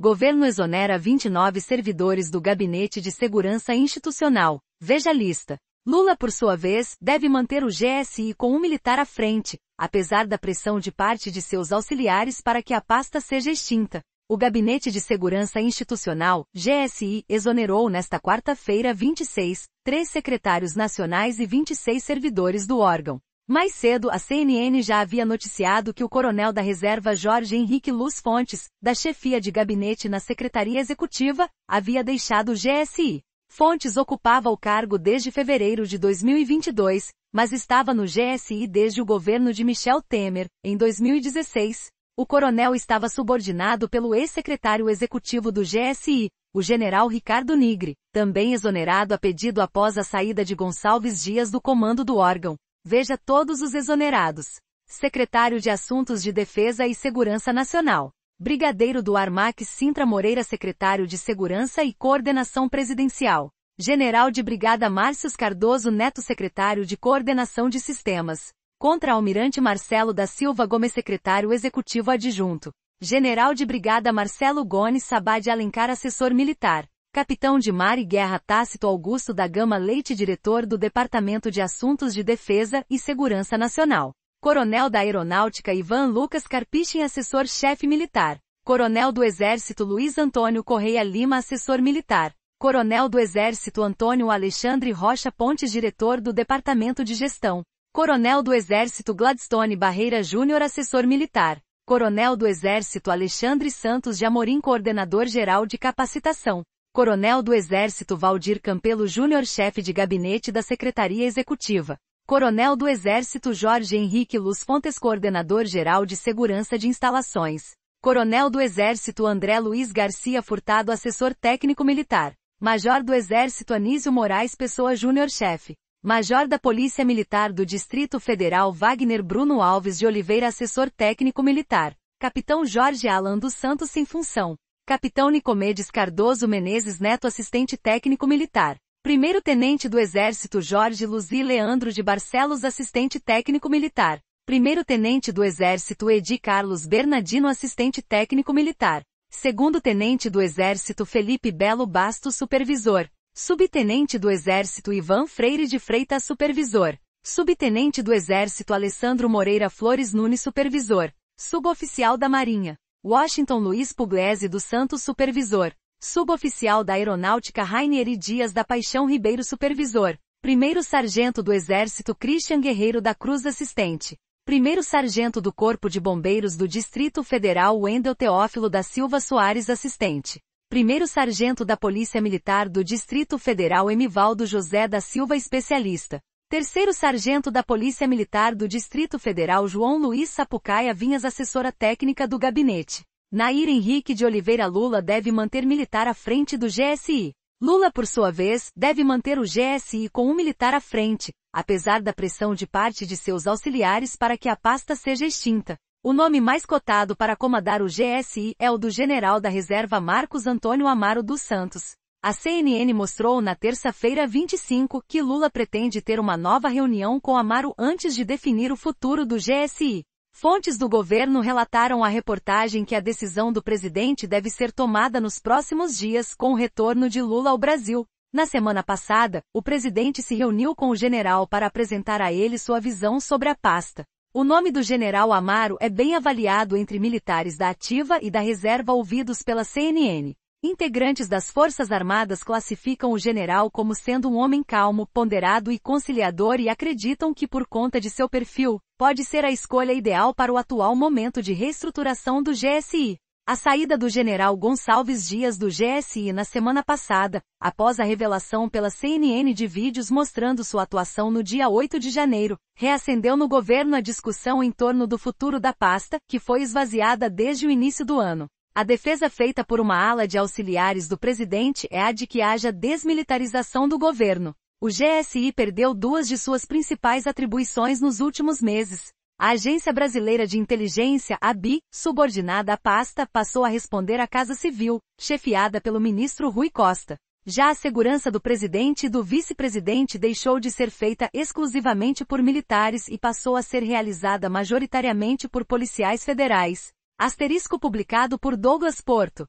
Governo exonera 29 servidores do Gabinete de Segurança Institucional. Veja a lista. Lula, por sua vez, deve manter o GSI com um militar à frente, apesar da pressão de parte de seus auxiliares para que a pasta seja extinta. O Gabinete de Segurança Institucional, GSI, exonerou nesta quarta-feira 26, três secretários nacionais e 26 servidores do órgão. Mais cedo, a CNN já havia noticiado que o coronel da reserva Jorge Henrique Luz Fontes, da chefia de gabinete na Secretaria Executiva, havia deixado o GSI. Fontes ocupava o cargo desde fevereiro de 2022, mas estava no GSI desde o governo de Michel Temer, em 2016. O coronel estava subordinado pelo ex-secretário executivo do GSI, o general Ricardo Nigre, também exonerado a pedido após a saída de Gonçalves Dias do comando do órgão. Veja todos os exonerados. Secretário de Assuntos de Defesa e Segurança Nacional. Brigadeiro do Armac Sintra Moreira Secretário de Segurança e Coordenação Presidencial. General de Brigada Márcio Cardoso Neto Secretário de Coordenação de Sistemas. Contra-Almirante Marcelo da Silva Gomes Secretário Executivo Adjunto. General de Brigada Marcelo Gomes Sabá de Alencar Assessor Militar. Capitão de Mar e Guerra Tácito Augusto da Gama Leite Diretor do Departamento de Assuntos de Defesa e Segurança Nacional. Coronel da Aeronáutica Ivan Lucas Carpichin Assessor-Chefe Militar. Coronel do Exército Luiz Antônio Correia Lima Assessor Militar. Coronel do Exército Antônio Alexandre Rocha Pontes Diretor do Departamento de Gestão. Coronel do Exército Gladstone Barreira Júnior Assessor Militar. Coronel do Exército Alexandre Santos de Amorim Coordenador Geral de Capacitação. Coronel do Exército Valdir Campelo Júnior, chefe de gabinete da Secretaria Executiva. Coronel do Exército Jorge Henrique Luz Fontes, coordenador-geral de Segurança de Instalações. Coronel do Exército André Luiz Garcia Furtado, assessor técnico militar. Major do Exército Anísio Moraes Pessoa Júnior, chefe. Major da Polícia Militar do Distrito Federal Wagner Bruno Alves de Oliveira, assessor técnico militar. Capitão Jorge Alan dos Santos em função. Capitão Nicomedes Cardoso Menezes Neto Assistente Técnico Militar. Primeiro Tenente do Exército Jorge Luzi Leandro de Barcelos Assistente Técnico Militar. Primeiro Tenente do Exército Edi Carlos Bernardino Assistente Técnico Militar. Segundo Tenente do Exército Felipe Belo Basto, Supervisor. Subtenente do Exército Ivan Freire de Freitas Supervisor. Subtenente do Exército Alessandro Moreira Flores Nunes Supervisor. Suboficial da Marinha. Washington Luiz Pugliese dos Santos Supervisor. Suboficial da Aeronáutica Rainieri Dias da Paixão Ribeiro Supervisor. Primeiro Sargento do Exército Christian Guerreiro da Cruz Assistente. Primeiro Sargento do Corpo de Bombeiros do Distrito Federal Wendel Teófilo da Silva Soares Assistente. Primeiro Sargento da Polícia Militar do Distrito Federal Emivaldo José da Silva Especialista. Terceiro Sargento da Polícia Militar do Distrito Federal João Luiz Sapucaia Vinhas Assessora Técnica do Gabinete. Nair Henrique de Oliveira Lula deve manter militar à frente do GSI. Lula, por sua vez, deve manter o GSI com um militar à frente, apesar da pressão de parte de seus auxiliares para que a pasta seja extinta. O nome mais cotado para comandar o GSI é o do general da reserva Marcos Antônio Amaro dos Santos. A CNN mostrou na terça-feira 25 que Lula pretende ter uma nova reunião com Amaro antes de definir o futuro do GSI. Fontes do governo relataram à reportagem que a decisão do presidente deve ser tomada nos próximos dias com o retorno de Lula ao Brasil. Na semana passada, o presidente se reuniu com o general para apresentar a ele sua visão sobre a pasta. O nome do general Amaro é bem avaliado entre militares da ativa e da reserva ouvidos pela CNN. Integrantes das Forças Armadas classificam o general como sendo um homem calmo, ponderado e conciliador e acreditam que por conta de seu perfil, pode ser a escolha ideal para o atual momento de reestruturação do GSI. A saída do general Gonçalves Dias do GSI na semana passada, após a revelação pela CNN de vídeos mostrando sua atuação no dia 8 de janeiro, reacendeu no governo a discussão em torno do futuro da pasta, que foi esvaziada desde o início do ano. A defesa feita por uma ala de auxiliares do presidente é a de que haja desmilitarização do governo. O GSI perdeu duas de suas principais atribuições nos últimos meses. A Agência Brasileira de Inteligência, ABI, subordinada à pasta, passou a responder à Casa Civil, chefiada pelo ministro Rui Costa. Já a segurança do presidente e do vice-presidente deixou de ser feita exclusivamente por militares e passou a ser realizada majoritariamente por policiais federais. Asterisco publicado por Douglas Porto.